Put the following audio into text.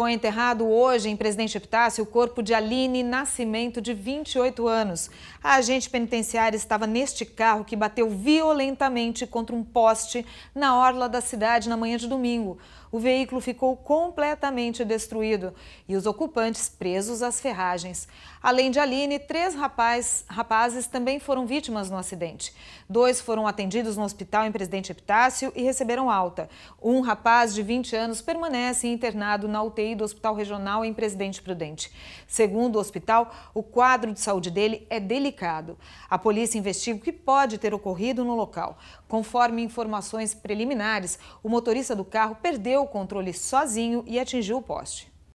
Foi enterrado hoje em Presidente Epitácio o corpo de Aline Nascimento, de 28 anos. A agente penitenciária estava neste carro que bateu violentamente contra um poste na orla da cidade na manhã de domingo. O veículo ficou completamente destruído e os ocupantes presos às ferragens. Além de Aline, três rapaz, rapazes também foram vítimas no acidente. Dois foram atendidos no hospital em Presidente Epitácio e receberam alta. Um rapaz de 20 anos permanece internado na UTI UTI do Hospital Regional em Presidente Prudente. Segundo o hospital, o quadro de saúde dele é delicado. A polícia investiga o que pode ter ocorrido no local. Conforme informações preliminares, o motorista do carro perdeu o controle sozinho e atingiu o poste.